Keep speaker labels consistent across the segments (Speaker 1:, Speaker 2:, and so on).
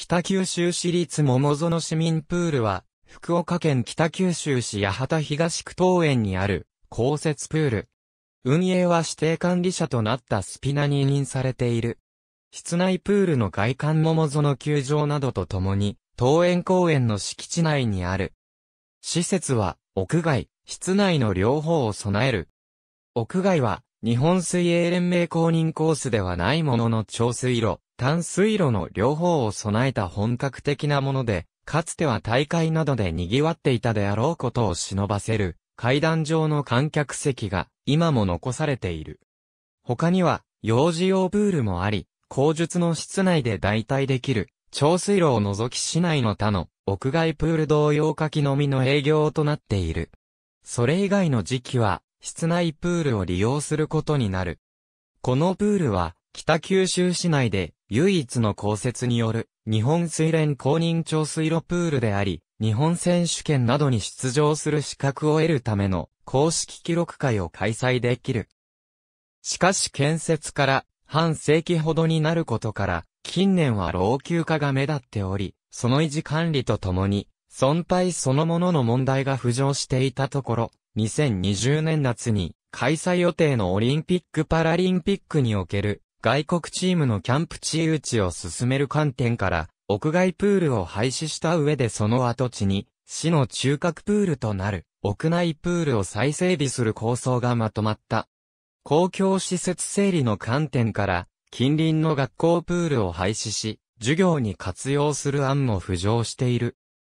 Speaker 1: 北九州市立桃園市民プールは、福岡県北九州市八幡東区東園にある、公設プール。運営は指定管理者となったスピナに委任されている。室内プールの外観桃園球場などとともに、東園公園の敷地内にある。施設は、屋外、室内の両方を備える。屋外は、日本水泳連盟公認コースではないものの調水路、淡水路の両方を備えた本格的なもので、かつては大会などで賑わっていたであろうことを忍ばせる、階段上の観客席が今も残されている。他には、幼児用プールもあり、口述の室内で代替できる、長水路を除き市内の他の屋外プール同様書きのみの営業となっている。それ以外の時期は、室内プールを利用することになる。このプールは、北九州市内で唯一の公設による日本水連公認調水路プールであり、日本選手権などに出場する資格を得るための公式記録会を開催できる。しかし建設から半世紀ほどになることから、近年は老朽化が目立っており、その維持管理とともに、損廃そのものの問題が浮上していたところ、2020年夏に開催予定のオリンピック・パラリンピックにおける外国チームのキャンプ地誘致を進める観点から、屋外プールを廃止した上でその跡地に、市の中核プールとなる、屋内プールを再整備する構想がまとまった。公共施設整理の観点から、近隣の学校プールを廃止し、授業に活用する案も浮上している。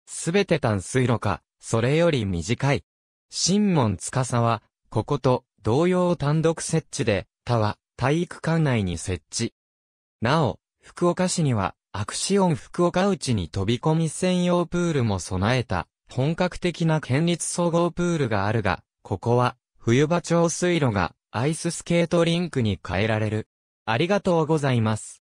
Speaker 1: すべて淡水路か、それより短い。新門司は、ここと同様単独設置で、他は体育館内に設置。なお、福岡市には、アクシオン福岡内に飛び込み専用プールも備えた、本格的な県立総合プールがあるが、ここは、冬場調水路が、アイススケートリンクに変えられる。ありがとうございます。